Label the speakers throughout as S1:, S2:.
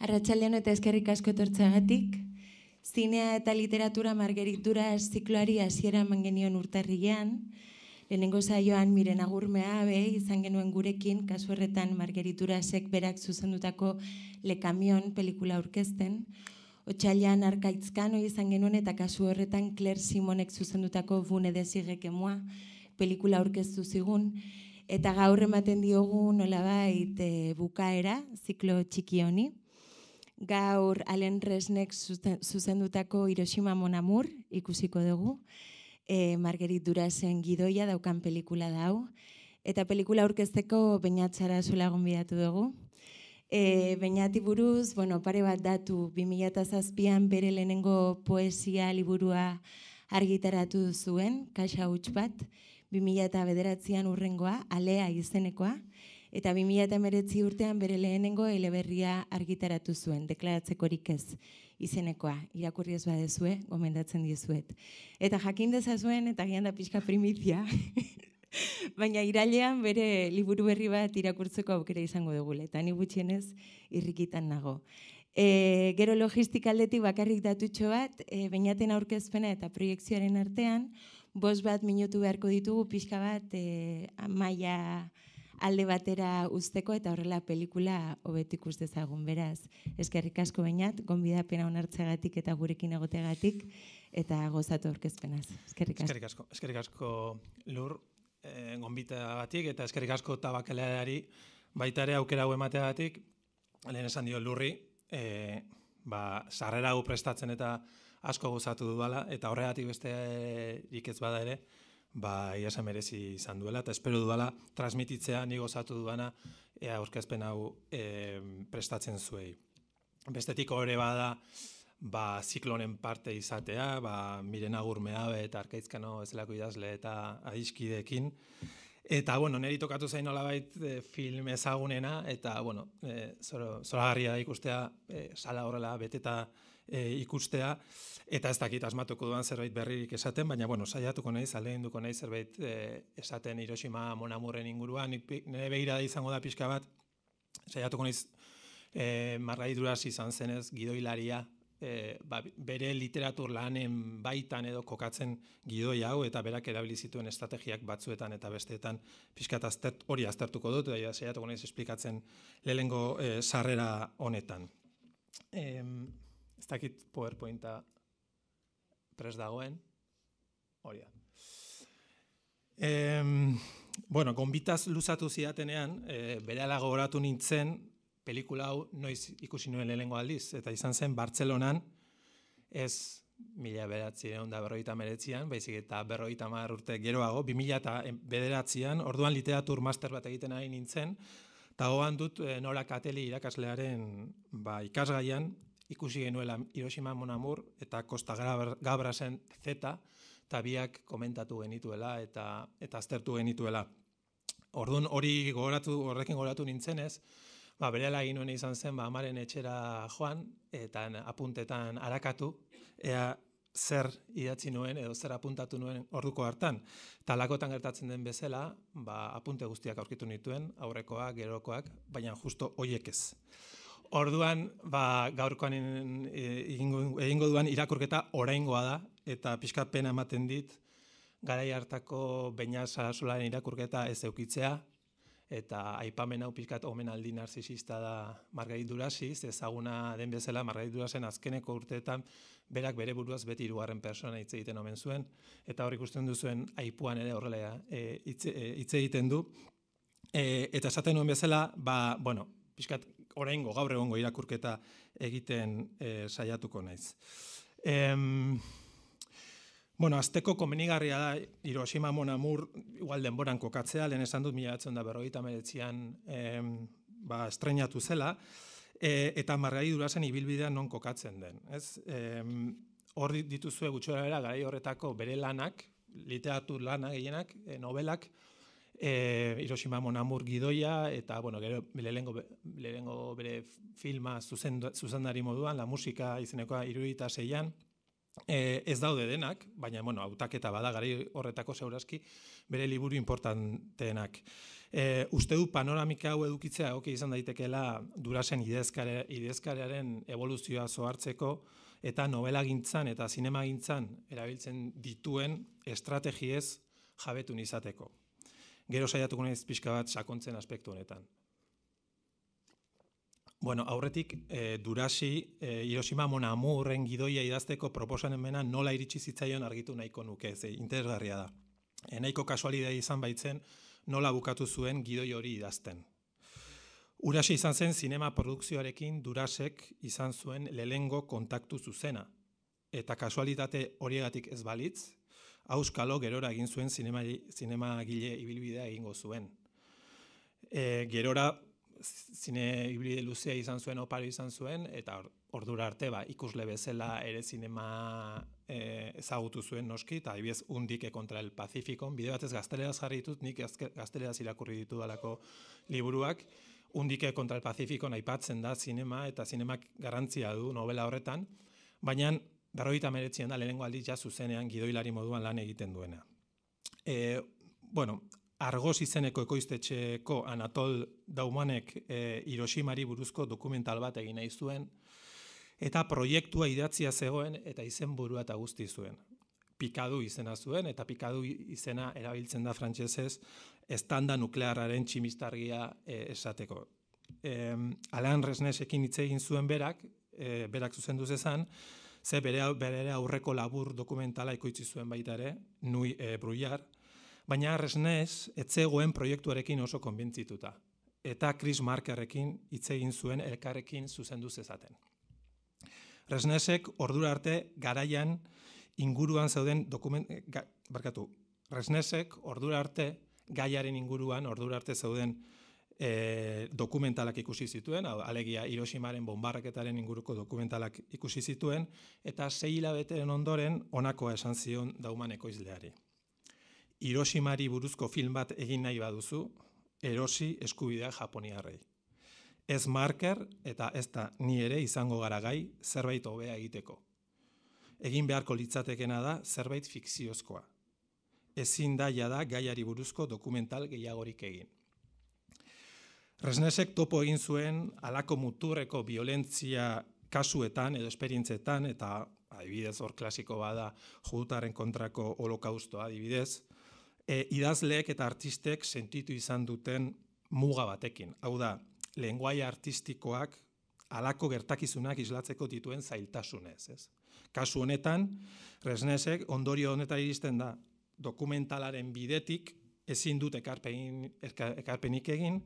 S1: Arratxaldean eta ezkerrik asko etortzagatik. Zinea eta literatura margeritura zikloari hasiera mangenion urtarri urtarrian. Lehenengo zaioan miren agurmea be, izan genuen gurekin, kasu horretan margeritura berak zuzendutako lekamion pelikula aurkezten. arkaitzkan arkaitzkano izan genuen eta kasu horretan Claire Simonek zuzendutako bune dezigeke moa pelikula aurkeztu zigun. Eta gaur ematen diogun nolabait eh, bukaera, ziklo txikioni, gaur Alen Resnek zuzendutako Hiroshima Mon ikusiko dugu. E, Margerit Durasen gidoia daukan pelikula da hau. Eta pelikula aurkezteko bainatxara zula bidatu dugu. E, Bainati buruz, bueno, pare bat datu, 2008an bere lehenengo poesia liburua argitaratu zuen, kaxa huts bat, 2008an urrengoa, alea izenekoa, eta 2008 urtean bere lehenengo eleberria argitaratu zuen, deklaratzeko ez izenekoa, irakurri ez badezue, gomendatzen dizuet. Eta jakin dezazuen, eta gian da pixka primizia, baina irailean bere liburu berri bat irakurtzeko aukera izango dugu, eta ni gutxienez irrikitan nago. E, gero logistik aldetik bakarrik datutxo bat, e, bainaten aurkezpena eta proiektzioaren artean, bos bat minutu beharko ditugu pixka bat e, maia, alde batera usteko eta horrela pelikula hobet ikus dezagun beraz. Eskerrik asko bainat, gonbidapena onartzeagatik eta gurekin egotegatik eta gozatu aurkezpenaz. Eskerrik
S2: asko. Eskerrik asko. lur e, gonbitagatik eta eskerrik asko tabakaleari baita ere aukera hau emateagatik. Lehen esan dio lurri, e, ba, sarrera hau prestatzen eta asko gozatu dudala eta horregatik beste e, ikez bada ere ba, iasa merezi izan duela, eta espero duela transmititzea nigo zatu duana ea aurkezpen hau e, prestatzen zuei. Bestetik horre bada, ba, ziklonen parte izatea, ba, miren agurmea eta arkaizkano ezelako idazle eta aizkidekin. Eta, bueno, neri tokatu zein olabait eh, film ezagunena, eta, bueno, e, zoragarria da ikustea, e, sala horrela beteta, e, ikustea, eta ez dakit asmatuko duan zerbait berririk esaten, baina, bueno, saiatuko naiz, alein naiz zerbait e, esaten Hiroshima monamurren inguruan, nire behira da izango da pixka bat, saiatuko naiz e, izan zenez gidoilaria, e, ba, bere literatur lanen baitan edo kokatzen gidoi hau, eta berak erabilizituen estrategiak batzuetan eta besteetan pixka hori aztertuko dut, eta saiatuko naiz esplikatzen lehengo e, sarrera honetan. Eh, dakit PowerPointa pres dagoen. Hori da. bueno, gonbitaz luzatu ziatenean, e, eh, bere alago nintzen, pelikula hau noiz ikusi nuen lehengo aldiz, eta izan zen Bartzelonan, ez mila beratzen da berroita meretzian, baizik eta berroita mar urte geroago, bi mila orduan literatur master bat egiten ari nintzen, eta hoan dut e, eh, nola kateli irakaslearen ba, ikasgaian, ikusi genuela Hiroshima Monamur eta Costa Gabrasen Z eta biak komentatu genituela eta eta aztertu genituela. Ordun hori gogoratu horrekin gogoratu nintzenez, ba berela egin izan zen ba amaren etxera joan eta apuntetan arakatu ea zer idatzi nuen edo zer apuntatu nuen orduko hartan. Talakotan gertatzen den bezala, ba, apunte guztiak aurkitu nituen, aurrekoak, gerokoak, baina justo hoiek ez. Orduan, ba, gaurkoan egingo, egingo duan irakurketa oraingoa da, eta pixka pena ematen dit, garai hartako beina sarasolaren irakurketa ez eukitzea, eta aipamen hau pixkat omen aldi narzisista da Margarit Durasiz, ezaguna den bezala Margarit Durasen azkeneko urteetan berak bere buruaz beti irugarren persona hitz egiten omen zuen, eta hor ikusten duzuen aipuan ere horrela e, hitz e, egiten du. E, eta esaten duen bezala, ba, bueno, pixkat oraingo gaur egongo irakurketa egiten e, saiatuko naiz. Em, bueno, azteko komenigarria da Hiroshima Monamur igual denboran kokatzea, lehen esan dut mila da berroita meditzian em, ba, estrenatu zela, e, eta margari durasen ibilbidean non kokatzen den. Ez? Em, hor dituzue gutxora era, gara horretako bere lanak, literatur lanak, gehienak, e, nobelak, e, Hiroshima Amour gidoia, eta, bueno, gero, lehengo, bere filma zuzendari moduan, la musika izenekoa iruita zeian, e, eh, ez daude denak, baina, bueno, bada, badagari horretako zeurazki, bere liburu importanteenak. E, eh, uste du panoramika hau edukitzea ok, izan daitekela durasen idezkare, idezkarearen evoluzioa zoartzeko eta novela eta zinema erabiltzen dituen estrategiez jabetun izateko gero saiatuko naiz pixka bat sakontzen aspektu honetan. Bueno, aurretik e, Durasi e, Hiroshima gidoia idazteko proposamenena nola iritsi zitzaion argitu nahiko nuke, ze interesgarria da. E, nahiko izan baitzen nola bukatu zuen gidoi hori idazten. Urasi izan zen sinema produkzioarekin Durasek izan zuen lelengo kontaktu zuzena eta kasualitate horiegatik ez balitz, auskalo gerora egin zuen zinema, zinema gile ibilbidea egingo zuen. E, gerora zine ibilbide luzea izan zuen, opario izan zuen, eta ordura arte ba, ikusle bezala ere zinema e, ezagutu zuen noski, eta ibiz undike kontra el Pacificon, bide batez gazteleraz jarri ditut, nik gazteleraz irakurri ditu dalako liburuak, undike kontra el Pacificon aipatzen da zinema, eta zinemak garantzia du novela horretan, Baina berroita meretzien da lehenengo aldiz zuzenean gidoilari moduan lan egiten duena. E, bueno, argoz izeneko ekoiztetxeko Anatol Daumanek e, Hiroshimari buruzko dokumental bat egin nahi zuen, eta proiektua idatzia zegoen eta izen burua eta guzti zuen. Pikadu izena zuen eta pikadu izena erabiltzen da frantsesez estanda nuklearraren tximistargia e, esateko. E, Alain Resnesekin hitz egin zuen berak, e, berak zuzen duz ezan, ze bere, aurreko labur dokumentala ikoitzi zuen baita ere, nui e, eh, bruiar, baina arresnez, etzegoen proiektuarekin oso konbintzituta. Eta Chris Markerrekin hitz egin zuen elkarrekin zuzendu zezaten. Resnesek ordura arte garaian inguruan zauden dokument... Eh, barkatu, Resnesek ordura arte gaiaren inguruan ordura arte zauden e, dokumentalak ikusi zituen, alegia Hiroshimaren bombarraketaren inguruko dokumentalak ikusi zituen, eta sei ondoren onakoa esan zion daumaneko izleari. Hiroshimari buruzko film bat egin nahi baduzu, erosi eskubidea japoniarrei. Ez marker eta ez da ni ere izango gara gai zerbait hobea egiteko. Egin beharko litzatekena da zerbait fikziozkoa. Ezin daia da gaiari buruzko dokumental gehiagorik egin. Resnesek topo egin zuen alako muturreko violentzia kasuetan edo esperientzetan eta adibidez hor klasiko bada judutaren kontrako holokaustoa adibidez, e, idazleek eta artistek sentitu izan duten muga batekin. Hau da, lenguai artistikoak alako gertakizunak islatzeko dituen zailtasunez. Ez? Kasu honetan, resnesek ondorio honetan iristen da dokumentalaren bidetik ezin dut ekarpenik egin,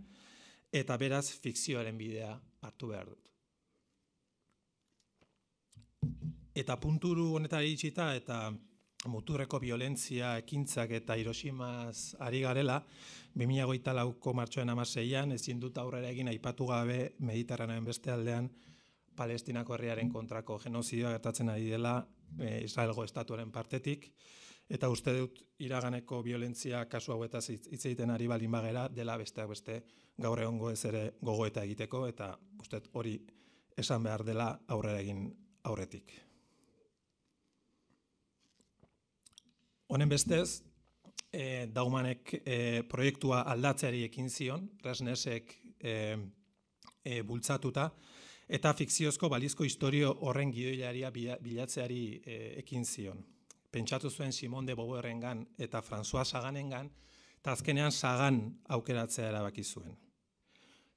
S2: eta beraz fikzioaren bidea hartu behar dut. Eta punturu honetan iritsita eta muturreko violentzia ekintzak eta Hiroshimaz ari garela, 2008 lauko martxoen amaseian, ezin dut aurrera egin aipatu gabe mediterranean beste aldean palestinako herriaren kontrako genozidioa gertatzen ari dela eh, Israelgo estatuaren partetik. Eta uste dut iraganeko violentzia kasu hauetaz hitz egiten ari balin bagera dela beste beste gaur egongo ez ere gogoeta egiteko eta uste dut hori esan behar dela aurrera egin aurretik. Honen bestez, e, daumanek eh, proiektua aldatzeari ekin zion, resnesek e, eh, bultzatuta, eta fikziozko balizko historio horren gidoilaria bilatzeari ekin zion pentsatu zuen Simon de Beauvoirrengan eta François Saganengan, eta azkenean Sagan aukeratzea erabaki zuen.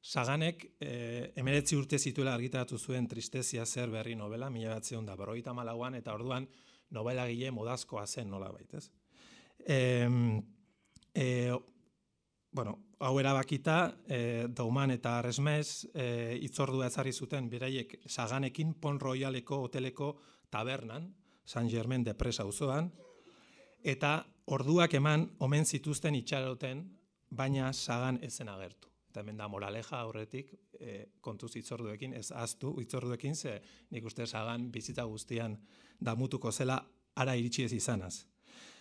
S2: Saganek e, eh, emeretzi urte zituela argitaratu zuen tristezia zer berri novela, mila bat da baroita malauan, eta orduan novela gile modazkoa zen nola baitez. E, e, eh, bueno, hau erabakita, e, eh, dauman eta arrezmez, e, itzordua ezarri zuten beraiek Saganekin Pon Royaleko hoteleko tabernan, San Germen depresa auzoan eta orduak eman omen zituzten itxaroten, baina sagan ezen agertu. Eta hemen da moraleja aurretik e, eh, kontuz itzorduekin, ez aztu itzorduekin, ze nik uste sagan bizita guztian damutuko zela ara iritsi ez izanaz.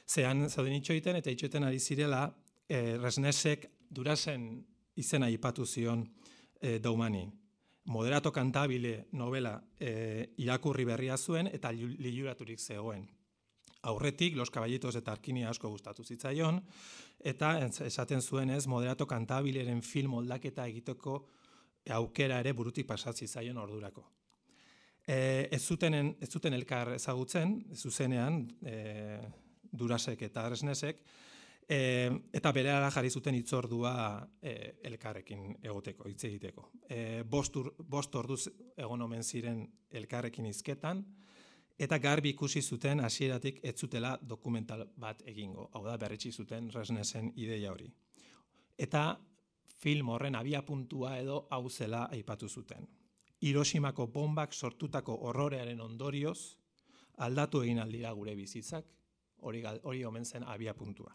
S2: Zean zauden itxoiten eta itxoiten ari zirela e, resnesek durasen izena ipatu zion eh, daumani moderato kantabile novela e, irakurri berria zuen eta liuraturik zegoen. Aurretik, Los Caballitos eta Arkini asko gustatu zitzaion, eta esaten zuenez, ez, moderato kantabileren film moldaketa egiteko aukera ere burutik pasatzi zaion ordurako. E, ez, ez zuten elkar ezagutzen, zuzenean, e, durasek eta arresnesek, eta bere ala jarri zuten itzordua eh, elkarrekin egoteko, hitz egiteko. E, bost, orduz egon omen ziren elkarrekin izketan, eta garbi ikusi zuten hasieratik ez dokumental bat egingo. Hau da, berretxi zuten resnezen ideia hori. Eta film horren abia puntua edo hau zela aipatu zuten. Hiroshimako bombak sortutako horrorearen ondorioz, aldatu egin aldira gure bizitzak, hori, hori omen zen abia puntua.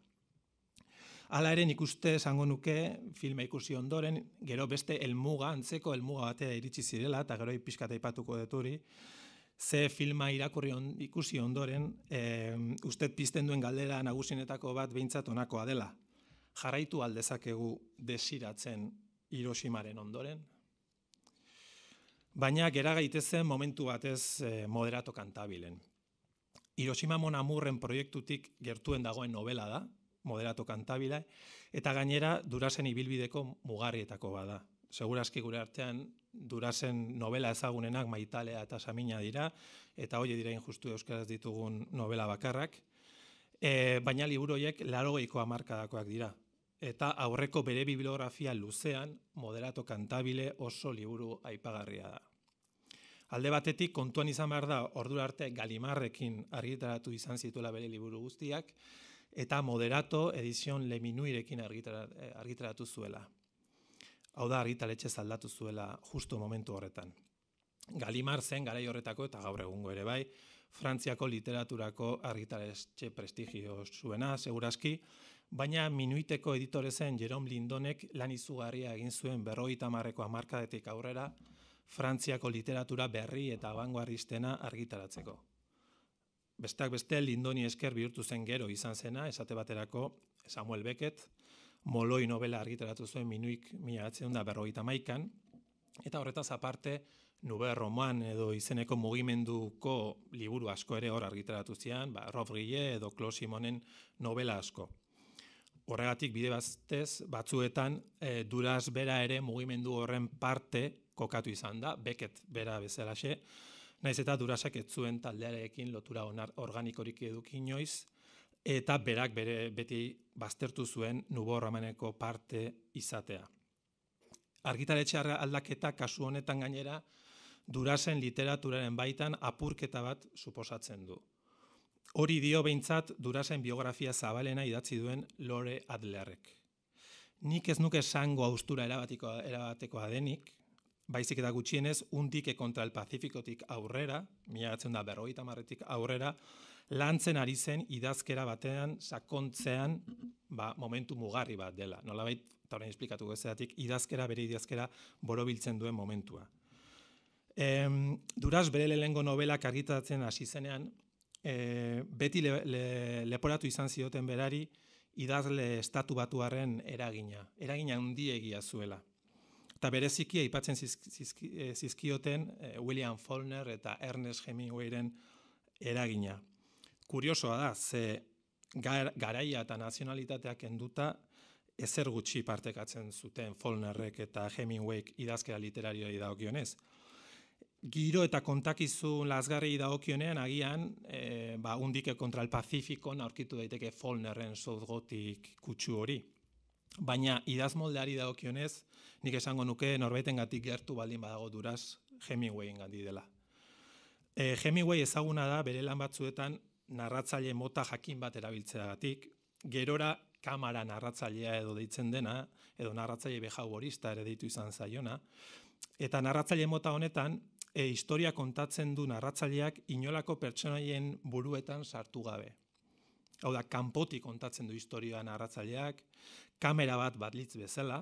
S2: Hala ikuste esango nuke filma ikusi ondoren, gero beste elmuga, antzeko elmuga batea iritsi zirela, eta gero ipiskata ipatuko deturi, ze filma irakurri on, ikusi ondoren, e, uste pizten duen galdera nagusinetako bat behintzat onakoa dela. Jarraitu aldezakegu desiratzen Hiroshimaren ondoren. Baina gera gaitezen momentu batez e, moderato kantabilen. Hiroshima Amurren proiektutik gertuen dagoen novela da, moderato kantabila, eta gainera durasen ibilbideko mugarrietako bada. Segurazki gure artean durasen novela ezagunenak maitalea eta samina dira, eta hori dira injustu euskaraz ditugun novela bakarrak, e, baina liburoiek laro geikoa markadakoak dira. Eta aurreko bere bibliografia luzean moderato kantabile oso liburu aipagarria da. Alde batetik kontuan izan behar da ordura arte galimarrekin argitaratu izan zituela bere liburu guztiak, eta moderato edizion leminuirekin eh, argitaratu zuela. Hau da, argitaletxe zaldatu zuela justu momentu horretan. Galimar zen, garai horretako eta gaur egungo ere bai, Frantziako literaturako argitaletxe prestigio zuena, seguraski, baina minuiteko editore zen Jerome Lindonek lan izugarria egin zuen berroi tamarreko amarkadetik aurrera, Frantziako literatura berri eta abanguarriztena argitaratzeko besteak beste lindoni esker bihurtu zen gero izan zena, esate baterako Samuel Beckett, Moloi novela argitaratu zuen minuik mila da berrogeita maikan, eta horretaz aparte, Nube Roman edo izeneko mugimenduko liburu asko ere hor argitaratu zian, ba, Rob Gille edo Klo Simonen novela asko. Horregatik bide batez batzuetan e, duraz bera ere mugimendu horren parte kokatu izan da, Beckett bera bezalaxe, naiz eta durasak ez zuen taldearekin lotura onar organikorik eduki inoiz, eta berak bere beti baztertu zuen nubo horramaneko parte izatea. Argitaretxe aldaketa kasu honetan gainera durasen literaturaren baitan apurketa bat suposatzen du. Hori dio behintzat durasen biografia zabalena idatzi duen Lore Adlerrek. Nik ez nuke zango haustura erabatekoa denik, baizik eta gutxienez, e kontra el Pacifikotik aurrera, miratzen da berroita marretik aurrera, lantzen ari zen idazkera batean, sakontzean, ba, momentu mugarri bat dela. Nola baita, eta horrein esplikatu gozatik, idazkera bere idazkera borobiltzen duen momentua. Em, duraz bere lehengo novela argitatzen hasi zenean, eh, beti leporatu izan zioten berari, idazle estatu batuaren eragina, eragina egia zuela. Eta bereziki aipatzen eh, zizkioten eh, William Faulkner eta Ernest Hemingwayren eragina. Kuriosoa da, ze garaia eta nazionalitateak enduta ezer gutxi partekatzen zuten Faulknerrek eta Hemingwayk idazkera literarioa idaukionez. Giro eta kontakizun lazgarri idaukionean, agian, eh, ba, undike kontra el Pazifikon aurkitu daiteke Faulknerren sozgotik kutsu hori. Baina idazmoldeari dagokionez, nik esango nuke norbaiten gatik gertu baldin badago duraz Hemingway ingandi dela. E, Hemingway ezaguna da bere lan batzuetan narratzaile mota jakin bat erabiltzeagatik, gerora kamara narratzailea edo deitzen dena, edo narratzaile behaugorista ere deitu izan zaiona, eta narratzaile mota honetan, e, historia kontatzen du narratzaileak inolako pertsonaien buruetan sartu gabe. Hau da, kanpotik kontatzen du historia narratzaileak, kamera bat bat litz bezala,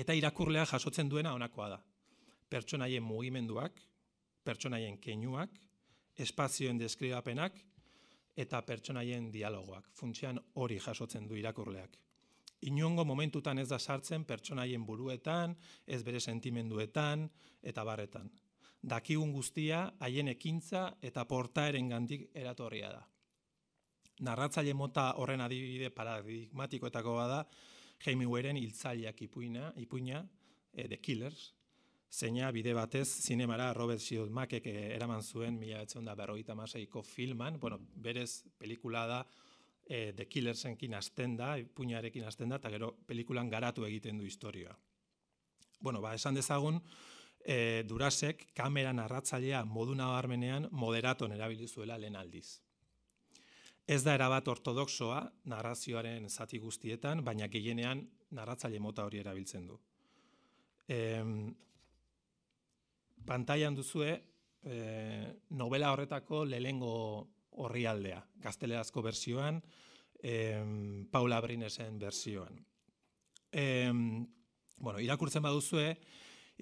S2: Eta irakurlea jasotzen duena honakoa da. Pertsonaien mugimenduak, pertsonaien keinuak, espazioen deskribapenak eta pertsonaien dialogoak. Funtzean hori jasotzen du irakurleak. Inongo momentutan ez da sartzen pertsonaien buruetan, ez bere sentimenduetan eta barretan. Dakigun guztia haien ekintza eta portaeren gandik eratorria da. Narratzaile mota horren adibide paradigmatikoetako da, Hemingwayren hiltzaileak ipuina, ipuina e, The Killers, zeina bide batez zinemara Robert Shield eh, eraman zuen mila ko da maseiko filman, bueno, berez pelikula da e, The Killersenkin hasten da, ipuinarekin hasten da, eta gero pelikulan garatu egiten du historioa. Bueno, ba, esan dezagun, e, durasek kamera narratzailea modu nabarmenean moderaton erabili zuela lehen aldiz. Ez da erabat ortodoxoa narrazioaren zati guztietan, baina gehienean narratzaile mota hori erabiltzen du. Em, pantaian duzue e, novela horretako lehengo horrialdea, gaztelerazko bersioan, em, Paula Brinesen bersioan. Em, bueno, irakurtzen baduzue,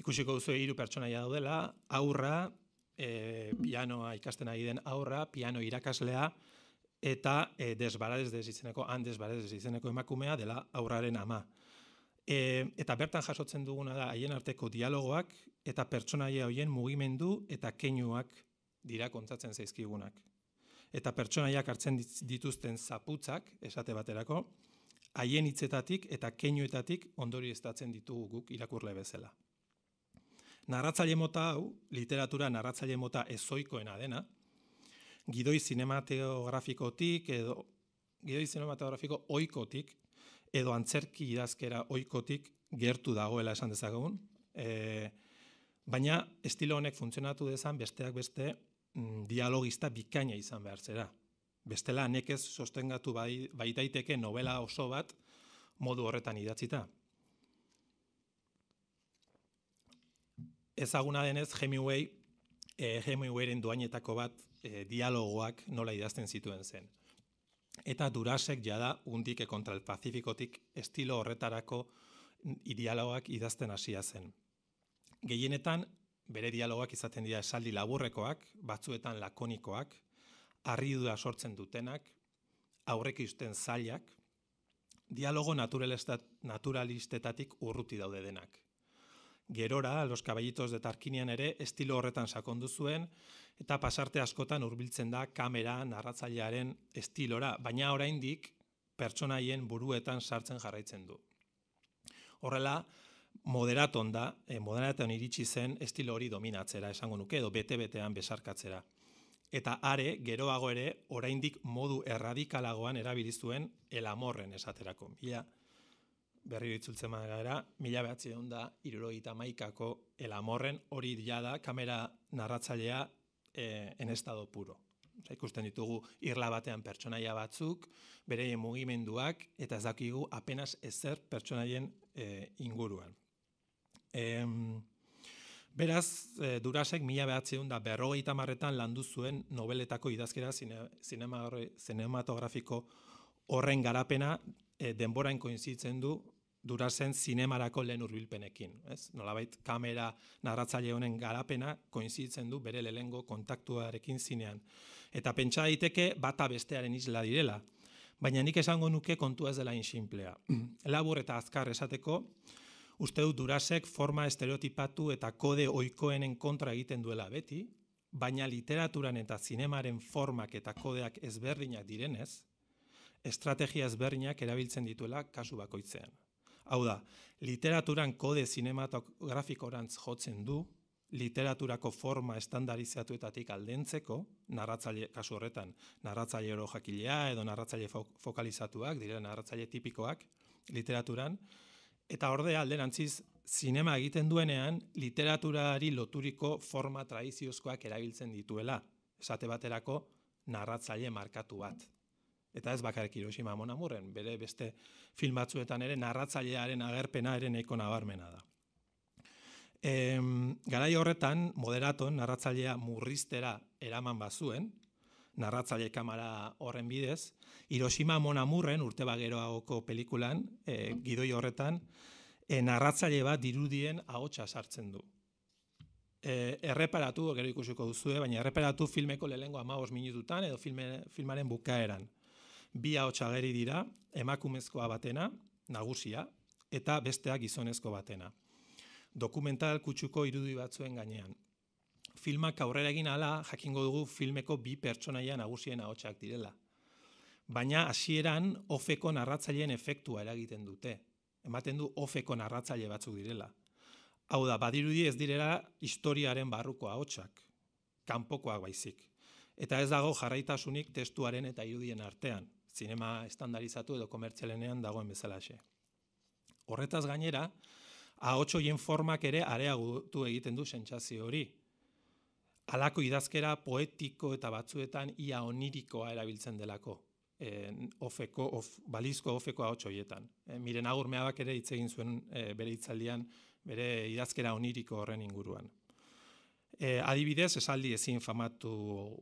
S2: ikusiko duzue hiru pertsonaia daudela, aurra, e, pianoa ikasten ari den aurra, piano irakaslea, eta e, eh, desbarades izeneko han desbarades desitzeneko emakumea dela aurraren ama. E, eta bertan jasotzen duguna da haien arteko dialogoak eta pertsonaia hoien mugimendu eta keinuak dira kontatzen zaizkigunak. Eta pertsonaiak hartzen dituzten zaputzak, esate baterako, haien hitzetatik eta keinuetatik ondori estatzen ditugu guk irakurle bezala. Narratzaile mota hau, literatura narratzaile mota ezoikoena dena, gidoi zinematografikotik edo gidoi zinemateografiko oikotik edo antzerki idazkera oikotik gertu dagoela esan dezagun. E, baina estilo honek funtzionatu dezan besteak beste mm, dialogista bikaina izan behar zera. Bestela nekez sostengatu bai, baitaiteke novela oso bat modu horretan idatzita. Ezaguna denez, Hemingway, e, Hemingwayren duainetako bat e, dialogoak nola idazten zituen zen. Eta durasek jada undik kontra el pacifikotik estilo horretarako dialogak idazten hasia zen. Gehienetan, bere dialogak izaten dira esaldi laburrekoak, batzuetan lakonikoak, duda sortzen dutenak, aurrek izten zailak, dialogo naturalistetatik urruti daude denak. Gerora, Los Caballitos de Tarkinian ere estilo horretan sakondu zuen eta pasarte askotan hurbiltzen da kamera narratzailearen estilora, baina oraindik pertsonaien buruetan sartzen jarraitzen du. Horrela, moderaton da, eh, moderaton iritsi zen estilo hori dominatzera esango nuke edo bete-betean besarkatzera. Eta are, geroago ere, oraindik modu erradikalagoan erabilizuen elamorren esaterako. Ia, berri hitzultzen gara, mila behatzi egon da, irulo maikako elamorren, hori dia da, kamera narratzailea e, en estado puro. Osa, ikusten ditugu irla batean pertsonaia batzuk, bere mugimenduak, eta ez dakigu apenas ezer pertsonaien eh, inguruan. E, beraz, e, durasek mila behatzi egon da, berro marretan landu zuen nobeletako idazkera zine, zinema, zinematografiko horren garapena, e, denborain koinzitzen du durazen zinemarako lehen urbilpenekin. Ez? Nolabait, kamera narratzaile honen garapena koinzitzen du bere lehengo kontaktuarekin zinean. Eta pentsa daiteke bata bestearen isla direla. Baina nik esango nuke kontua ez dela insimplea. Labur eta azkar esateko, uste dut durasek forma estereotipatu eta kode oikoenen kontra egiten duela beti, baina literaturan eta zinemaren formak eta kodeak ezberdinak direnez, estrategia ezberdinak erabiltzen dituela kasu bakoitzean. Hau da, literaturan kode sinematografikorantz jotzen du literaturako forma estandarizatuetatik aldentzeko, narratzaile kasu horretan, narratzaile oro jakilea edo narratzaile fo fokalizatuak, direla narratzaile tipikoak literaturan eta ordea alderantziz zinema egiten duenean literaturari loturiko forma tradiziozkoak erabiltzen dituela, esate baterako narratzaile markatu bat eta ez bakarrik Hiroshima Mon bere beste filmatzuetan ere narratzailearen agerpena ere nahiko nabarmena da. E, Garai horretan, moderaton, narratzailea murriztera eraman bazuen, narratzaile kamara horren bidez, Hiroshima Mon Amourren urte bageroagoko pelikulan, eh, gidoi horretan, eh, narratzaile bat dirudien ahotsa sartzen du. E, erreparatu, gero ikusiko duzu, baina erreparatu filmeko lehengo amaos minututan edo filme, filmaren bukaeran bi ahots dira, emakumezkoa batena, nagusia, eta bestea gizonezko batena. Dokumental kutsuko irudi batzuen gainean. Filmak aurrera egin ala, jakingo dugu filmeko bi pertsonaia nagusien ahotsak direla. Baina hasieran ofeko narratzaileen efektua eragiten dute. Ematen du ofeko narratzaile batzuk direla. Hau da, badirudi ez direla historiaren barruko ahotsak, kanpokoak baizik. Eta ez dago jarraitasunik testuaren eta irudien artean zinema estandarizatu edo komertzialenean dagoen bezalaxe. Horretaz gainera, A8 formak ere areagutu egiten du sentsazio hori. Alako idazkera poetiko eta batzuetan ia onirikoa erabiltzen delako. Eh, ofeko, of, balizko ofeko ahots hoietan. E, miren agurmea bak ere hitz egin zuen e, bere itzaldian, bere idazkera oniriko horren inguruan. Eh, adibidez, esaldi ezin e, famatu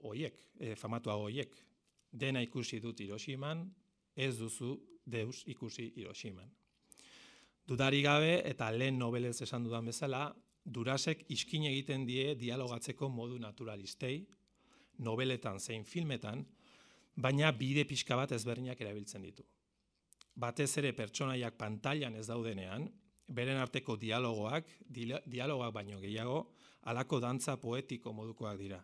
S2: hoiek, famatua hoiek, dena ikusi dut Hiroshiman, ez duzu deus ikusi Hiroshiman. Dudari gabe eta lehen nobelez esan dudan bezala, durasek iskin egiten die dialogatzeko modu naturalistei, nobeletan zein filmetan, baina bide pixka bat ezberdinak erabiltzen ditu. Batez ere pertsonaiak pantailan ez daudenean, beren arteko dialogoak, dialogoak baino gehiago, alako dantza poetiko modukoak dira.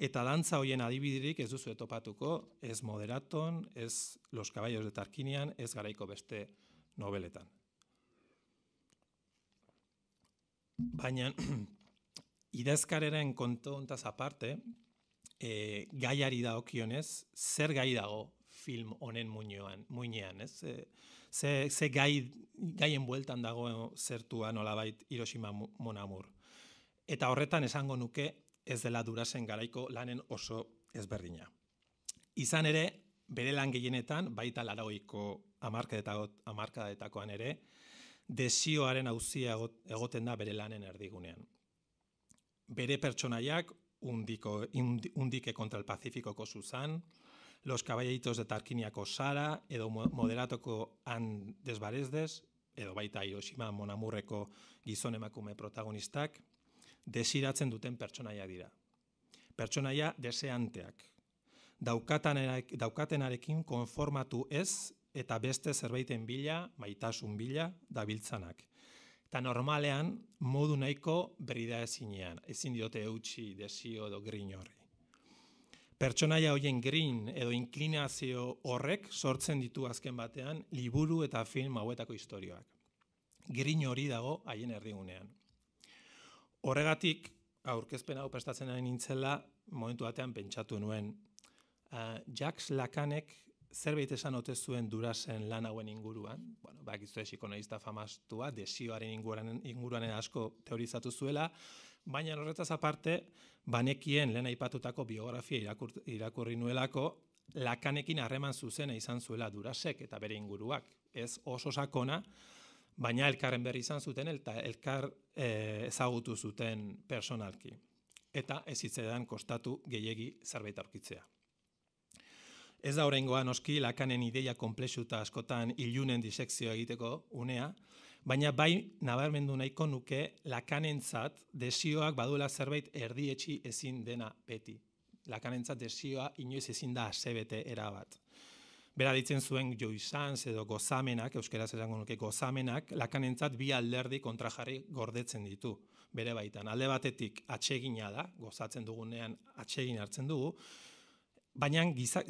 S2: Eta dantza hoien adibidirik ez duzu etopatuko, ez moderaton, ez los caballos de Tarkinian, ez garaiko beste nobeletan. Baina, idazkareren kontontaz aparte, eh, gaiari da okionez, zer gai dago film honen muinean, muinean ez? ze, gai, gaien bueltan dago zertua nolabait Hiroshima Monamur. Eta horretan esango nuke, ez dela durasen garaiko lanen oso ezberdina. Izan ere, bere lan gehienetan, baita laragoiko amarkadetakoan ere, desioaren hauzia egoten da bere lanen erdigunean. Bere pertsonaiak, undiko, undike kontra el Pacifikoko Susan, Los Caballitos de Tarkiniako Sara, edo Moderatoko Han desbarezdez, edo baita Hiroshima Monamurreko gizon emakume protagonistak, desiratzen duten pertsonaia dira. Pertsonaia deseanteak. Daukatenarekin konformatu ez eta beste zerbaiten bila, maitasun bila, dabiltzanak. Eta normalean, modu nahiko berida ezinean, ezin diote eutxi, desio edo grin horri. Pertsonaia hoien grin edo inklinazio horrek sortzen ditu azken batean liburu eta film hauetako istorioak. Grin hori dago haien erdigunean. Horregatik, aurkezpen hau prestatzen ari nintzela, momentu batean pentsatu nuen. Uh, ah, Jax Lakanek zerbait esan ote zuen durasen lan hauen inguruan, bueno, bak psikonoista famastua, desioaren inguruan, inguruan asko teorizatu zuela, baina horretaz aparte, banekien lehen aipatutako biografia irakurri nuelako, Lakanekin harreman zuzena izan zuela durasek eta bere inguruak. Ez oso sakona, baina elkarren berri izan zuten eta elkar e, ezagutu zuten personalki. Eta ez hitzedan kostatu gehiagi zerbait aurkitzea. Ez da horrengoa noski lakanen ideia komplexu askotan ilunen disekzioa egiteko unea, baina bai nabarmendu nahiko nuke lakanentzat desioak baduela zerbait erdietxi ezin dena beti. Lakanentzat desioa inoiz ezin da CBT erabat. Bera ditzen zuen joizanz edo gozamenak, euskaraz zerango nuke gozamenak, lakanentzat bi alderdi kontra jarri gordetzen ditu. Bere baitan, alde batetik atsegina da, gozatzen dugunean atsegin hartzen dugu, baina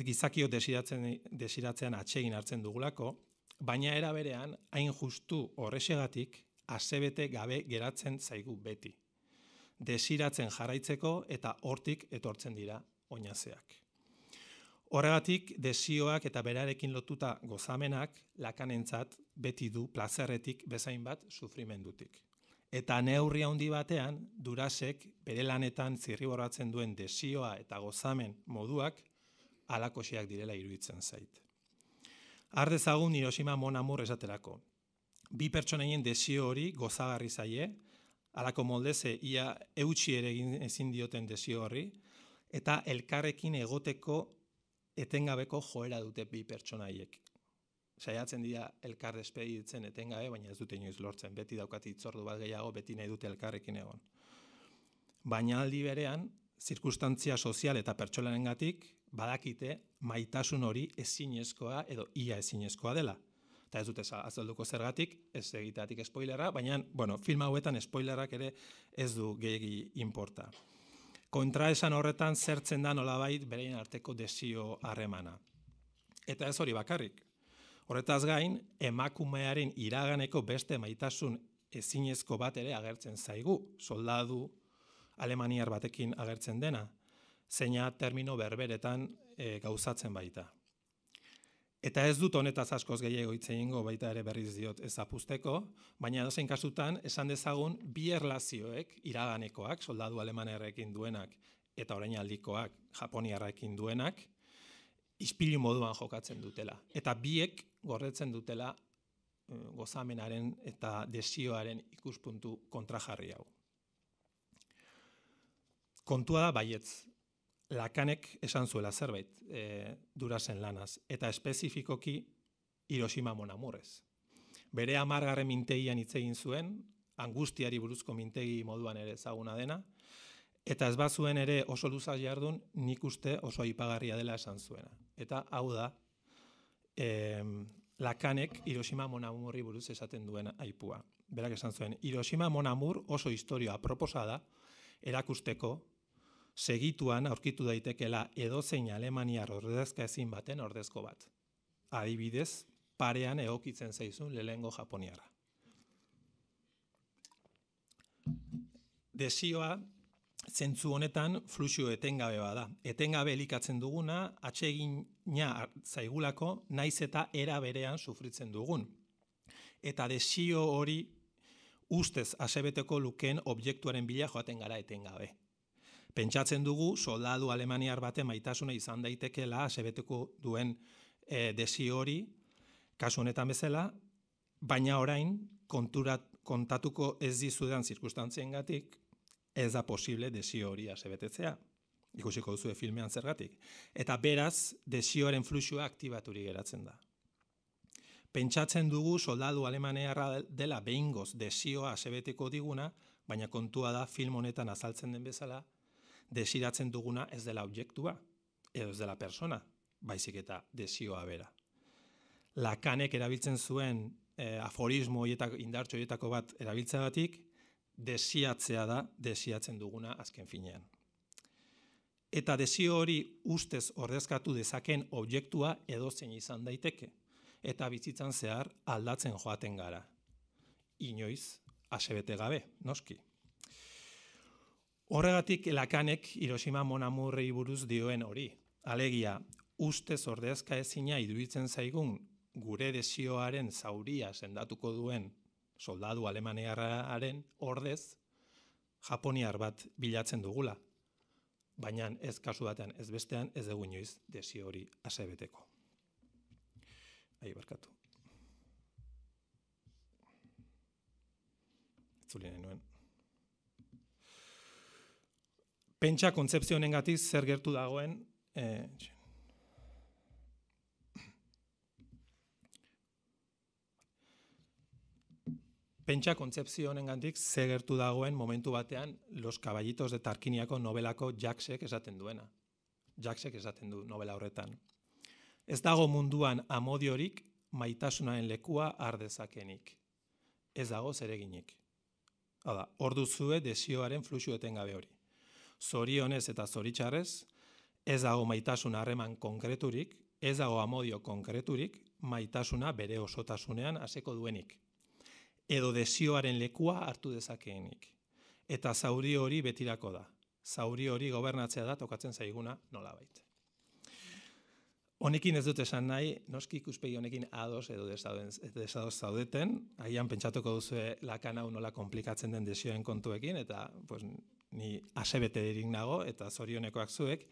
S2: gizakio desiratzen atsegin hartzen dugulako, baina era berean, hain justu horresegatik azebete gabe geratzen zaigu beti. Desiratzen jarraitzeko eta hortik etortzen dira oinazeak. Horregatik, desioak eta berarekin lotuta gozamenak lakanentzat beti du plazerretik bezain bat sufrimendutik. Eta neurria handi batean, durasek bere lanetan zirriborratzen duen desioa eta gozamen moduak alakosiak direla iruditzen zait. Ardezagun Hiroshima Mon Amour esaterako. Bi pertsonaien desio hori gozagarri zaie, alako moldeze ia eutsi ere egin ezin dioten desio horri, eta elkarrekin egoteko etengabeko joera dute bi pertsonaiek. Saiatzen dira elkar despeditzen etengabe, baina ez dute inoiz lortzen. Beti daukat itzordu bat gehiago, beti nahi dute elkarrekin egon. Baina aldi berean, zirkustantzia sozial eta pertsolaren gatik, badakite maitasun hori ezinezkoa edo ia ezinezkoa dela. Eta ez dute azalduko zergatik, ez egiteatik espoilera, baina bueno, film hauetan espoilerak ere ez du gehiagi importa kontra esan horretan zertzen da nolabait bereien arteko desio harremana. Eta ez hori bakarrik. Horretaz gain, emakumearen iraganeko beste maitasun ezinezko bat ere agertzen zaigu, soldadu alemaniar batekin agertzen dena, zeina termino berberetan eh, gauzatzen baita. Eta ez dut honetaz askoz gehiago hitz egingo baita ere berriz diot ez apusteko, baina dozein kasutan esan dezagun bi erlazioek iraganekoak, soldadu alemanerrekin duenak eta orain aldikoak japoniarrekin duenak, ispilu moduan jokatzen dutela. Eta biek gorretzen dutela eh, gozamenaren eta desioaren ikuspuntu kontrajarri hau. Kontua da baietz, lakanek esan zuela zerbait e, eh, durasen lanaz, eta espezifikoki Hiroshima Mon Amorez. Bere amargarren minteian itzegin zuen, angustiari buruzko mintegi moduan ere zaguna dena, eta ez bat ere oso luza jardun nik uste oso ipagarria dela esan zuena. Eta hau da, e, lakanek Hiroshima Mon buruz esaten duen aipua. Berak esan zuen, Hiroshima Mon oso historioa proposada, erakusteko segituan aurkitu daitekela edozein Alemaniar ordezka ezin baten ordezko bat. Adibidez, parean egokitzen zaizun lehengo Japoniara. Desioa zentzu honetan fluxu etengabe bada. Etengabe elikatzen duguna, atsegina zaigulako, naiz eta era berean sufritzen dugun. Eta desio hori ustez asebeteko luken objektuaren bila joaten gara etengabe. Pentsatzen dugu soldadu alemaniar baten maitasuna izan daitekela asebeteko duen e, eh, desi hori, kasu honetan bezala, baina orain konturat, kontatuko ez dizudan zirkustantzien gatik, ez da posible desio hori asebetetzea. Ikusiko duzu filmean zergatik. Eta beraz, desioaren fluxua aktibaturi geratzen da. Pentsatzen dugu soldadu alemanearra dela behingoz desioa asebeteko diguna, baina kontua da film honetan azaltzen den bezala, desiratzen duguna ez dela objektua, edo ez dela persona, baizik eta desioa bera. Lakanek erabiltzen zuen e, aforismo horietako, indartxo horietako bat erabiltzeagatik, desiatzea da desiatzen duguna azken finean. Eta desio hori ustez ordezkatu dezaken objektua edozein izan daiteke, eta bizitzan zehar aldatzen joaten gara. Inoiz, asebete gabe, noski. Horregatik lakanek Hiroshima Monamurri buruz dioen hori. Alegia, uste zordezka ezina iduritzen zaigun gure desioaren zauria sendatuko duen soldadu alemanearen ordez japoniar bat bilatzen dugula. Baina ez kasu batean ez bestean ez dugu inoiz desio hori asebeteko. Ahi barkatu. Zulinen nuen. pentsa kontzeptzio honengatik zer gertu dagoen. Eh, pentsa kontzeptzio honengatik zer gertu dagoen momentu batean Los Caballitos de Tarkiniako nobelako Jacksek esaten duena. Jacksek esaten du nobela horretan. Ez dago munduan amodiorik maitasunaren lekua ardezakenik. Ez dago zereginik. Hau da, orduzue desioaren fluxueten gabe hori zorionez eta zoritxarrez, ez dago maitasuna harreman konkreturik, ez dago amodio konkreturik, maitasuna bere osotasunean aseko duenik. Edo desioaren lekua hartu dezakeenik. Eta zauri hori betirako da. Zauri hori gobernatzea da, tokatzen zaiguna nola baita. Honekin ez dut esan nahi, noski ikuspegi honekin ados edo desadoz zaudeten, ahian pentsatuko duzu hau nola komplikatzen den desioen kontuekin, eta ni asebete nago, eta zorionekoak zuek,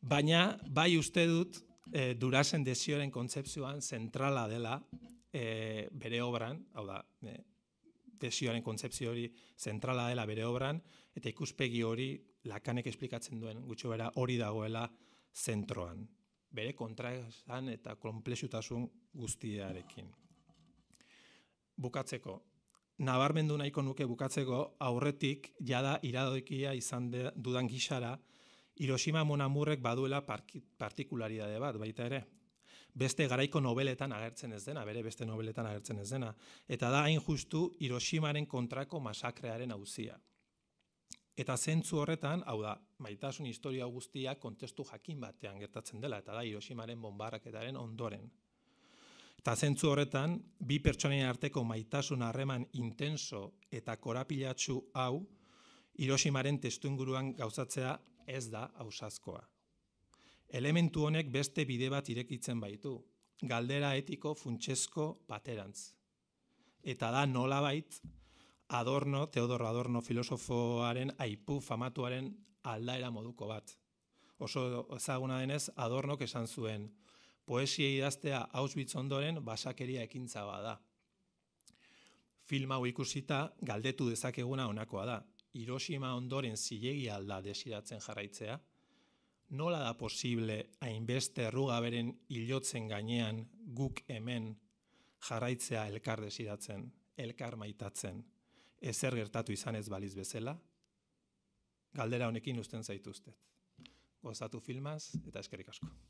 S2: baina bai uste dut e, durasen desioren kontzeptzioan zentrala dela eh, bere obran, hau da, eh, desioaren kontzeptzio hori zentrala dela bere obran, eta ikuspegi hori lakanek esplikatzen duen gutxo bera hori dagoela zentroan bere kontraesan eta konplexutasun guztiarekin. Bukatzeko, nabarmendu nahiko nuke bukatzeko aurretik jada iradokia izan de, dudan gixara Hiroshima monamurrek baduela parki, partikularidade bat, baita ere. Beste garaiko nobeletan agertzen ez dena, bere beste nobeletan agertzen ez dena. Eta da hain justu Hiroshimaren kontrako masakrearen auzia. Eta zentzu horretan, hau da, maitasun historia guztia kontestu jakin batean gertatzen dela, eta da Hiroshimaren bombarraketaren ondoren. Eta zentzu horretan, bi pertsonen arteko maitasun harreman intenso eta korapilatxu hau, Hiroshimaren testu inguruan gauzatzea ez da ausazkoa. Elementu honek beste bide bat irekitzen baitu, galdera etiko funtsesko baterantz. Eta da nola nolabait Adorno, Teodor Adorno filosofoaren aipu famatuaren aldaera moduko bat. Oso ezaguna denez, Adornok esan zuen, poesia idaztea Auschwitz ondoren basakeria ekintza da. Film hau ikusita galdetu dezakeguna honakoa da. Hiroshima ondoren zilegi alda desiratzen jarraitzea? Nola da posible hainbeste errugaberen hilotzen gainean guk hemen jarraitzea elkar desiratzen, elkar maitatzen, ezer gertatu izan ez baliz bezala? Galdera honekin usten zaituzte. Gozatu filmaz eta eskerik asko.